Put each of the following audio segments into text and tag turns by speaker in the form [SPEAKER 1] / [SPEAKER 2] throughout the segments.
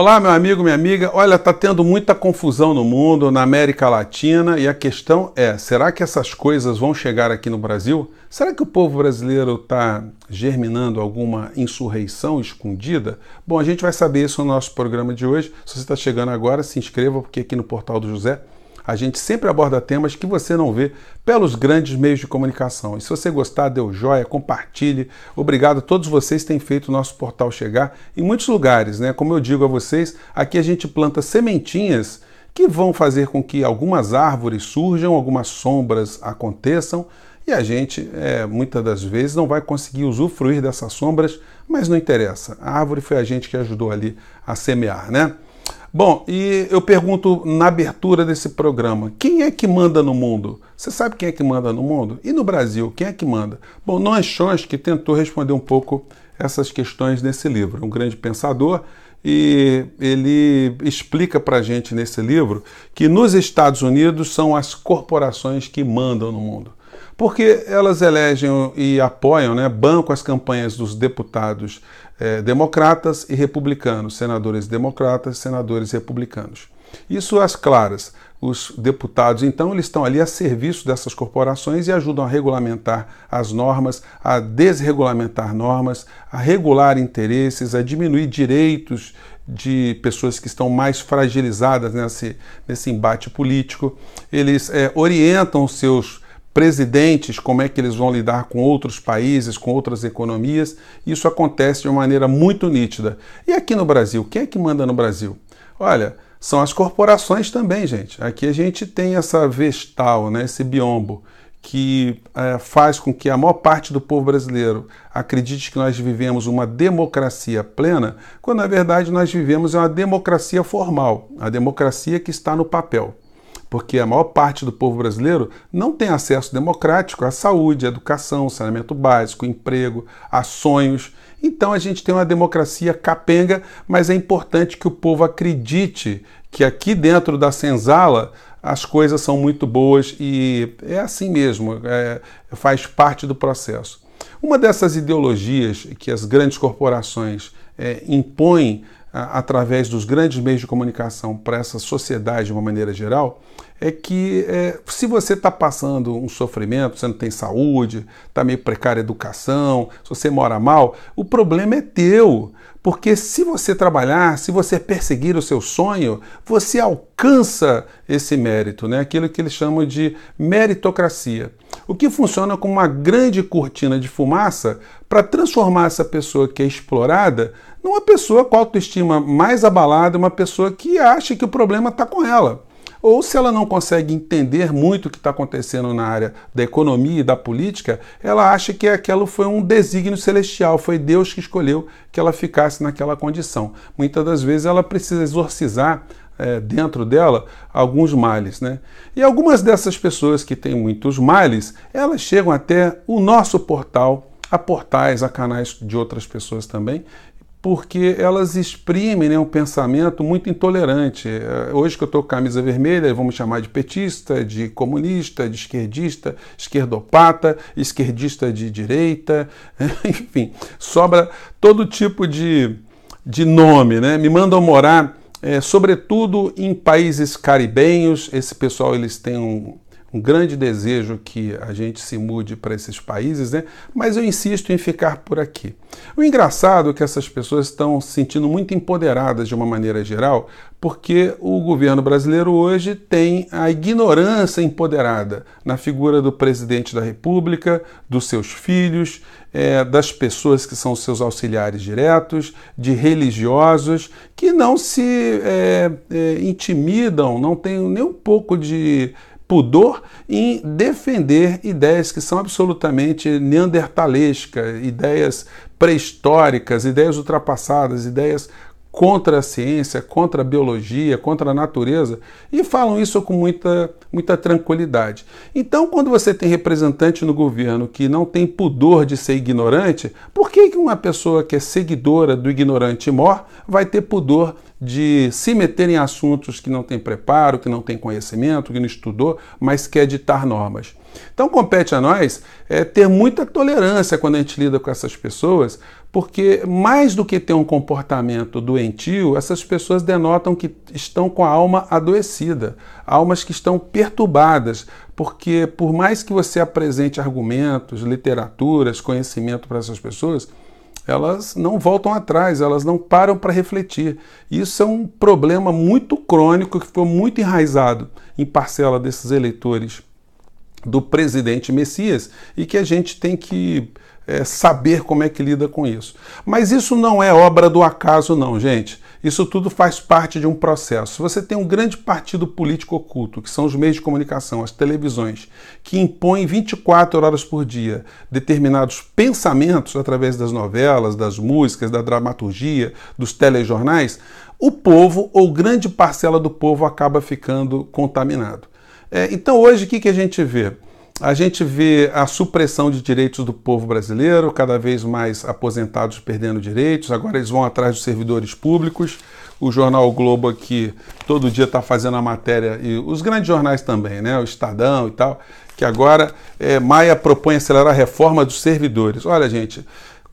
[SPEAKER 1] Olá, meu amigo, minha amiga. Olha, está tendo muita confusão no mundo, na América Latina, e a questão é: será que essas coisas vão chegar aqui no Brasil? Será que o povo brasileiro está germinando alguma insurreição escondida? Bom, a gente vai saber isso no nosso programa de hoje. Se você está chegando agora, se inscreva, porque aqui no Portal do José a gente sempre aborda temas que você não vê pelos grandes meios de comunicação. E se você gostar, dê o joia, compartilhe. Obrigado a todos vocês que têm feito o nosso portal chegar em muitos lugares, né? Como eu digo a vocês, aqui a gente planta sementinhas que vão fazer com que algumas árvores surjam, algumas sombras aconteçam e a gente, é, muitas das vezes, não vai conseguir usufruir dessas sombras, mas não interessa. A árvore foi a gente que ajudou ali a semear, né? Bom, e eu pergunto na abertura desse programa: quem é que manda no mundo? Você sabe quem é que manda no mundo? E no Brasil, quem é que manda? Bom, Noam Chomsky tentou responder um pouco essas questões nesse livro. Um grande pensador e ele explica para a gente nesse livro que nos Estados Unidos são as corporações que mandam no mundo. Porque elas elegem e apoiam, né, bancam as campanhas dos deputados é, democratas e republicanos, senadores democratas e senadores republicanos. Isso às claras. Os deputados, então, eles estão ali a serviço dessas corporações e ajudam a regulamentar as normas, a desregulamentar normas, a regular interesses, a diminuir direitos de pessoas que estão mais fragilizadas nesse, nesse embate político. Eles é, orientam seus presidentes, como é que eles vão lidar com outros países, com outras economias. Isso acontece de uma maneira muito nítida. E aqui no Brasil, quem é que manda no Brasil? Olha, são as corporações também, gente. Aqui a gente tem essa vestal, né, esse biombo, que é, faz com que a maior parte do povo brasileiro acredite que nós vivemos uma democracia plena, quando na verdade nós vivemos é uma democracia formal, a democracia que está no papel porque a maior parte do povo brasileiro não tem acesso democrático à saúde, à educação, saneamento básico, emprego, a sonhos. Então a gente tem uma democracia capenga, mas é importante que o povo acredite que aqui dentro da senzala as coisas são muito boas e é assim mesmo, é, faz parte do processo. Uma dessas ideologias que as grandes corporações é, impõe a, através dos grandes meios de comunicação para essa sociedade de uma maneira geral é que é, se você está passando um sofrimento, você não tem saúde, está meio precária a educação, se você mora mal, o problema é teu. Porque se você trabalhar, se você perseguir o seu sonho, você alcança esse mérito, né? aquilo que eles chamam de meritocracia. O que funciona como uma grande cortina de fumaça para transformar essa pessoa que é explorada numa pessoa com autoestima mais abalada, uma pessoa que acha que o problema está com ela. Ou se ela não consegue entender muito o que está acontecendo na área da economia e da política, ela acha que aquilo foi um desígnio celestial, foi Deus que escolheu que ela ficasse naquela condição. Muitas das vezes ela precisa exorcizar é, dentro dela alguns males. Né? E algumas dessas pessoas que têm muitos males, elas chegam até o nosso portal a portais, a canais de outras pessoas também, porque elas exprimem né, um pensamento muito intolerante. É, hoje que eu estou com camisa vermelha, vamos chamar de petista, de comunista, de esquerdista, esquerdopata, esquerdista de direita, enfim, sobra todo tipo de, de nome. Né? Me mandam morar, é, sobretudo em países caribenhos, esse pessoal eles têm um, um grande desejo que a gente se mude para esses países, né? mas eu insisto em ficar por aqui. O engraçado é que essas pessoas estão se sentindo muito empoderadas de uma maneira geral, porque o governo brasileiro hoje tem a ignorância empoderada na figura do presidente da República, dos seus filhos, é, das pessoas que são seus auxiliares diretos, de religiosos, que não se é, é, intimidam, não têm nem um pouco de pudor em defender ideias que são absolutamente neandertalescas, ideias pré-históricas, ideias ultrapassadas, ideias contra a ciência, contra a biologia, contra a natureza e falam isso com muita, muita tranquilidade. Então, quando você tem representante no governo que não tem pudor de ser ignorante, por que uma pessoa que é seguidora do ignorante mor vai ter pudor de se meter em assuntos que não tem preparo, que não tem conhecimento, que não estudou, mas quer ditar normas. Então compete a nós é, ter muita tolerância quando a gente lida com essas pessoas, porque mais do que ter um comportamento doentio, essas pessoas denotam que estão com a alma adoecida, almas que estão perturbadas, porque por mais que você apresente argumentos, literaturas, conhecimento para essas pessoas, elas não voltam atrás, elas não param para refletir. Isso é um problema muito crônico que ficou muito enraizado em parcela desses eleitores do presidente Messias e que a gente tem que é, saber como é que lida com isso. Mas isso não é obra do acaso, não, gente. Isso tudo faz parte de um processo. Você tem um grande partido político oculto, que são os meios de comunicação, as televisões, que impõem 24 horas por dia determinados pensamentos através das novelas, das músicas, da dramaturgia, dos telejornais. O povo, ou grande parcela do povo, acaba ficando contaminado. É, então, hoje, o que, que a gente vê? A gente vê a supressão de direitos do povo brasileiro, cada vez mais aposentados perdendo direitos, agora eles vão atrás dos servidores públicos. O jornal o Globo aqui todo dia está fazendo a matéria, e os grandes jornais também, né? O Estadão e tal, que agora é, Maia propõe acelerar a reforma dos servidores. Olha, gente,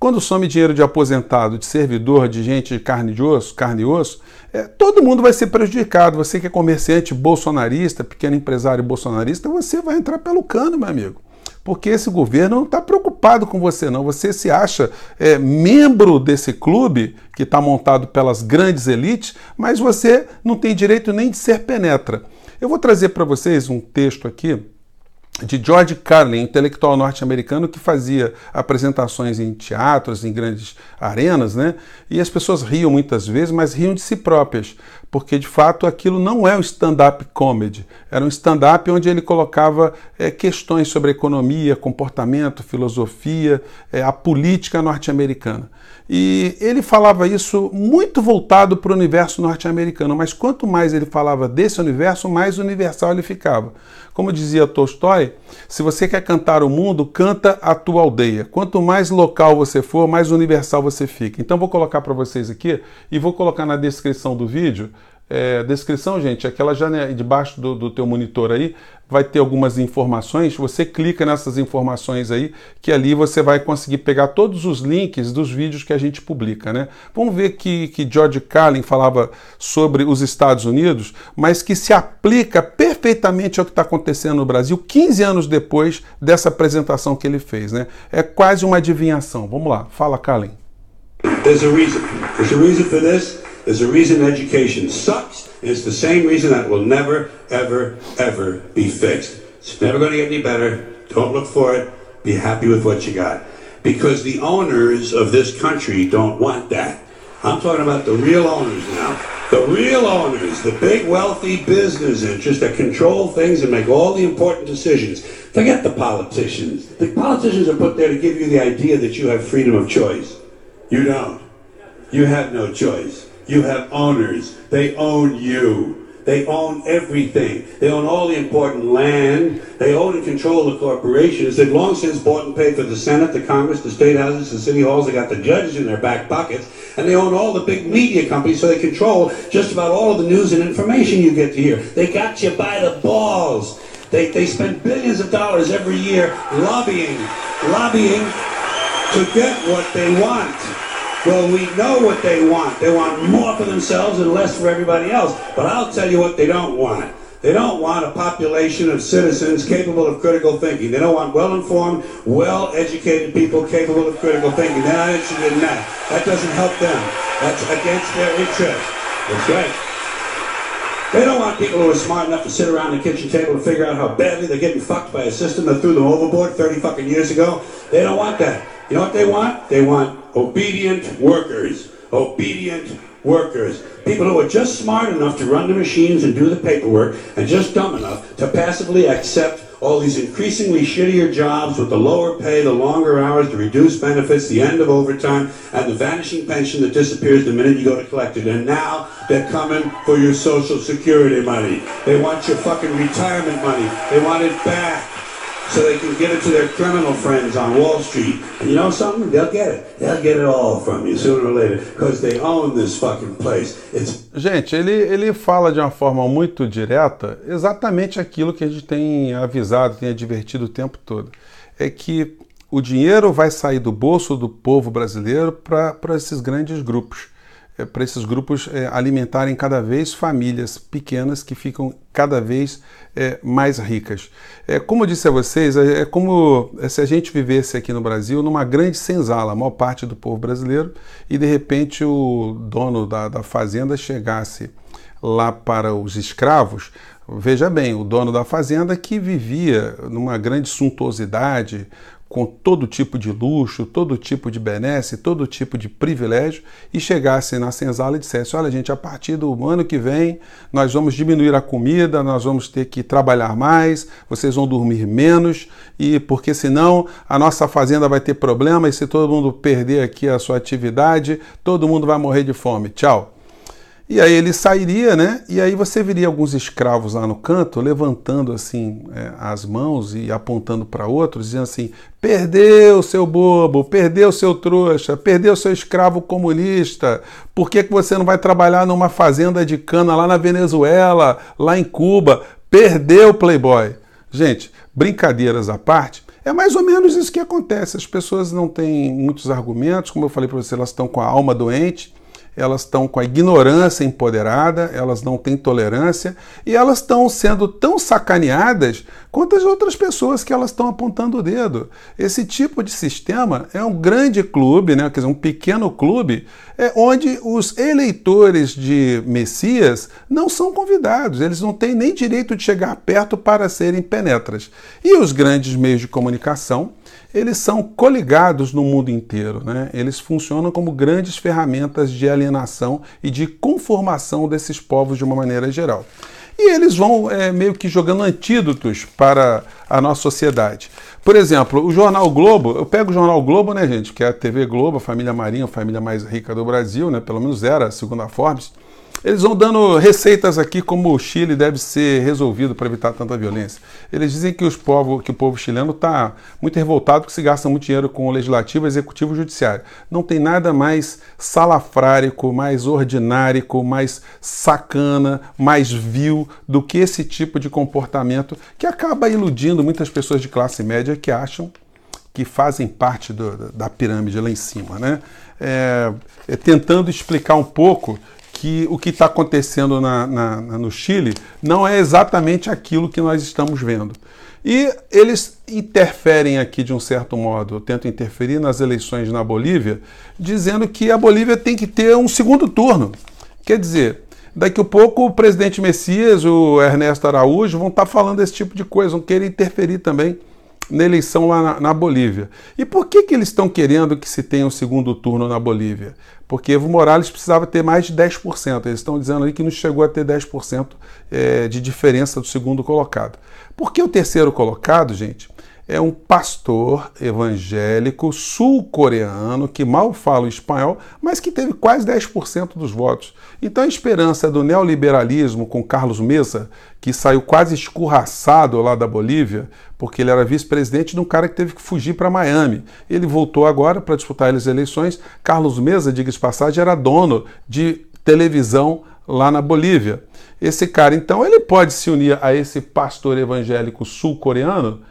[SPEAKER 1] quando some dinheiro de aposentado, de servidor, de gente de carne de osso, carne e osso, é, todo mundo vai ser prejudicado. Você que é comerciante bolsonarista, pequeno empresário bolsonarista, você vai entrar pelo cano, meu amigo porque esse governo não está preocupado com você, não. Você se acha é, membro desse clube que está montado pelas grandes elites, mas você não tem direito nem de ser penetra. Eu vou trazer para vocês um texto aqui de George Carlin, intelectual norte-americano que fazia apresentações em teatros, em grandes arenas, né? E as pessoas riam muitas vezes, mas riam de si próprias, porque de fato aquilo não é um stand-up comedy. Era um stand-up onde ele colocava é, questões sobre economia, comportamento, filosofia, é, a política norte-americana. E ele falava isso muito voltado para o universo norte-americano, mas quanto mais ele falava desse universo, mais universal ele ficava. Como dizia Tolstói, se você quer cantar o mundo, canta a tua aldeia. Quanto mais local você for, mais universal você fica. Então vou colocar para vocês aqui e vou colocar na descrição do vídeo é, descrição, gente, é aquela janela debaixo do, do teu monitor aí vai ter algumas informações. Você clica nessas informações aí, que ali você vai conseguir pegar todos os links dos vídeos que a gente publica, né? Vamos ver que, que George Carlin falava sobre os Estados Unidos, mas que se aplica perfeitamente ao que está acontecendo no Brasil 15 anos depois dessa apresentação que ele fez, né? É quase uma adivinhação. Vamos lá, fala, Carlin.
[SPEAKER 2] There's a reason. There's a reason for this. There's a reason education sucks, and it's the same reason that will never, ever, ever be fixed. It's never going to get any better. Don't look for it. Be happy with what you got. Because the owners of this country don't want that. I'm talking about the real owners now. The real owners, the big wealthy business interests that control things and make all the important decisions. Forget the politicians. The politicians are put there to give you the idea that you have freedom of choice. You don't. You have no choice. You have owners. They own you. They own everything. They own all the important land. They own and control the corporations. They've long since bought and paid for the Senate, the Congress, the state houses, the city halls. They got the judges in their back pockets. And they own all the big media companies, so they control just about all of the news and information you get to hear. They got you by the balls. They, they spend billions of dollars every year lobbying, lobbying to get what they want. Well, we know what they want. They want more for themselves and less for everybody else. But I'll tell you what they don't want. They don't want a population of citizens capable of critical thinking. They don't want well-informed, well-educated people capable of critical thinking. They're not interested in that. That doesn't help them. That's against their interest. That's right. They don't want people who are smart enough to sit around the kitchen table to figure out how badly they're getting fucked by a system that threw them overboard 30 fucking years ago. They don't want that. You know what they want? They want Obedient workers. Obedient workers. People who are just smart enough to run the machines and do the paperwork and just dumb enough to passively accept all these increasingly shittier jobs with the lower pay, the longer hours, the reduced benefits, the end of overtime, and the vanishing pension that disappears the minute you go to collect it. And now they're coming for your Social Security money. They want your fucking retirement money. They want it back. so they can give it to their criminal friends on Wall Street. And you know something? They'll get it. They'll get it all from you sooner or later because they own this fucking place. It's...
[SPEAKER 1] Gente, ele, ele fala de uma forma muito direta exatamente aquilo que a gente tem avisado, tem advertido o tempo todo. É que o dinheiro vai sair do bolso do povo brasileiro para esses grandes grupos é, para esses grupos é, alimentarem cada vez famílias pequenas que ficam cada vez é, mais ricas. É, como eu disse a vocês, é, é como é, se a gente vivesse aqui no Brasil numa grande senzala, a maior parte do povo brasileiro, e de repente o dono da, da fazenda chegasse lá para os escravos, veja bem, o dono da fazenda que vivia numa grande suntuosidade, com todo tipo de luxo, todo tipo de benesse, todo tipo de privilégio e chegasse na senzala e dissesse: Olha, gente, a partir do ano que vem nós vamos diminuir a comida, nós vamos ter que trabalhar mais, vocês vão dormir menos, e porque senão a nossa fazenda vai ter problema e se todo mundo perder aqui a sua atividade, todo mundo vai morrer de fome. Tchau. E aí ele sairia, né? E aí você viria alguns escravos lá no canto, levantando assim é, as mãos e apontando para outros, dizendo assim: perdeu seu bobo, perdeu seu trouxa, perdeu seu escravo comunista, por que, que você não vai trabalhar numa fazenda de cana lá na Venezuela, lá em Cuba? Perdeu, Playboy. Gente, brincadeiras à parte, é mais ou menos isso que acontece. As pessoas não têm muitos argumentos, como eu falei para você, elas estão com a alma doente elas estão com a ignorância empoderada, elas não têm tolerância e elas estão sendo tão sacaneadas quanto as outras pessoas que elas estão apontando o dedo. Esse tipo de sistema é um grande clube, né, quer dizer, um pequeno clube, é onde os eleitores de Messias não são convidados, eles não têm nem direito de chegar perto para serem penetras. E os grandes meios de comunicação eles são coligados no mundo inteiro. Né? Eles funcionam como grandes ferramentas de alienação e de conformação desses povos de uma maneira geral. E eles vão é, meio que jogando antídotos para a nossa sociedade. Por exemplo, o Jornal Globo, eu pego o Jornal Globo, né, gente, que é a TV Globo, a família Marinho, a família mais rica do Brasil, né, pelo menos era, segundo a Forbes. Eles vão dando receitas aqui como o Chile deve ser resolvido para evitar tanta violência. Eles dizem que, os povo, que o povo chileno está muito revoltado porque se gasta muito dinheiro com o legislativo, executivo e judiciário. Não tem nada mais salafrárico, mais ordinário, mais sacana, mais vil do que esse tipo de comportamento que acaba iludindo muitas pessoas de classe média que acham que fazem parte do, da pirâmide lá em cima, né? É, é, tentando explicar um pouco que o que está acontecendo na, na, no Chile não é exatamente aquilo que nós estamos vendo. E eles interferem aqui de um certo modo, tentam interferir nas eleições na Bolívia, dizendo que a Bolívia tem que ter um segundo turno. Quer dizer, daqui a pouco o presidente Messias, o Ernesto Araújo vão estar tá falando esse tipo de coisa, vão querer interferir também na eleição lá na, na, Bolívia. E por que, que eles estão querendo que se tenha um segundo turno na Bolívia? Porque Evo Morales precisava ter mais de 10%. Eles estão dizendo ali que não chegou a ter 10% é, eh, de diferença do segundo colocado. Por que o terceiro colocado, gente, é um pastor evangélico sul-coreano que mal fala espanhol, mas que teve quase 10% dos votos. Então a esperança do neoliberalismo com Carlos Mesa, que saiu quase escorraçado lá da Bolívia, porque ele era vice-presidente de um cara que teve que fugir para Miami. Ele voltou agora para disputar as eleições. Carlos Mesa, diga-se passagem, era dono de televisão lá na Bolívia. Esse cara, então, ele pode se unir a esse pastor evangélico sul-coreano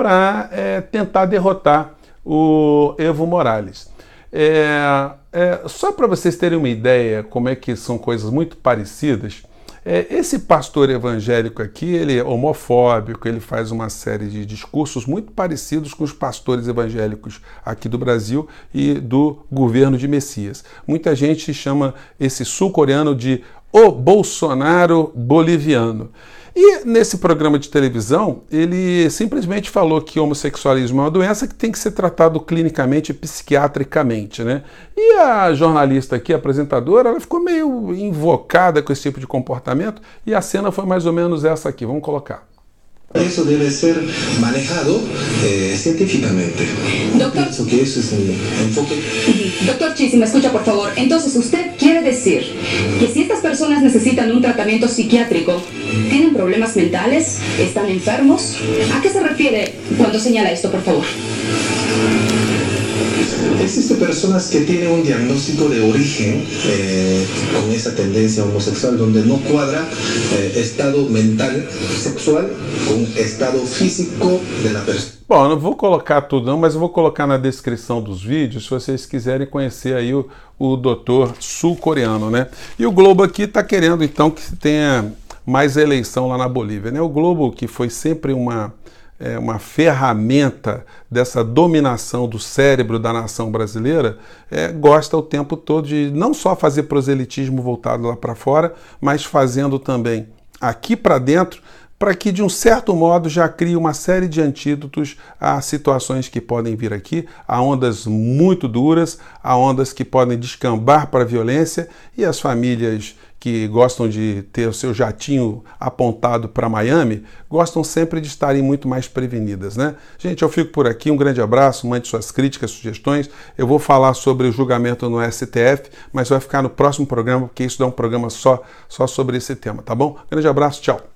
[SPEAKER 1] para é, tentar derrotar o Evo Morales. É, é, só para vocês terem uma ideia como é que são coisas muito parecidas, é, esse pastor evangélico aqui, ele é homofóbico, ele faz uma série de discursos muito parecidos com os pastores evangélicos aqui do Brasil e do governo de Messias. Muita gente chama esse sul-coreano de o Bolsonaro boliviano. E nesse programa de televisão, ele simplesmente falou que homossexualismo é uma doença que tem que ser tratado clinicamente e psiquiatricamente, né? E a jornalista aqui, a apresentadora, ela ficou meio invocada com esse tipo de comportamento e a cena foi mais ou menos essa aqui. Vamos colocar. Eso debe ser manejado eh, científicamente. Doctor. Pienso que es enfoque.
[SPEAKER 2] Doctor si me escucha, por favor. Entonces, usted quiere decir que si estas personas necesitan un tratamiento psiquiátrico, ¿tienen problemas mentales? ¿Están enfermos?
[SPEAKER 1] ¿A qué se refiere cuando señala esto, por favor? Existen personas que tienen un diagnóstico de origen eh, con esa tendencia homosexual donde no cuadra eh, estado mental sexual con estado físico de la persona. Bom, não vou colocar tudo não, mas eu vou colocar na descrição dos vídeos se vocês quiserem conhecer aí o, o doutor sul-coreano, né? E o Globo aqui está querendo então que tenha mais eleição lá na Bolívia, né? O Globo que foi sempre uma é, uma ferramenta dessa dominação do cérebro da nação brasileira, é, gosta o tempo todo de não só fazer proselitismo voltado lá para fora, mas fazendo também aqui para dentro, para que de um certo modo já crie uma série de antídotos a situações que podem vir aqui, a ondas muito duras, a ondas que podem descambar para a violência e as famílias que gostam de ter o seu jatinho apontado para Miami, gostam sempre de estarem muito mais prevenidas, né? Gente, eu fico por aqui, um grande abraço, mande suas críticas, sugestões. Eu vou falar sobre o julgamento no STF, mas vai ficar no próximo programa, porque isso dá um programa só, só sobre esse tema, tá bom? Grande abraço, tchau.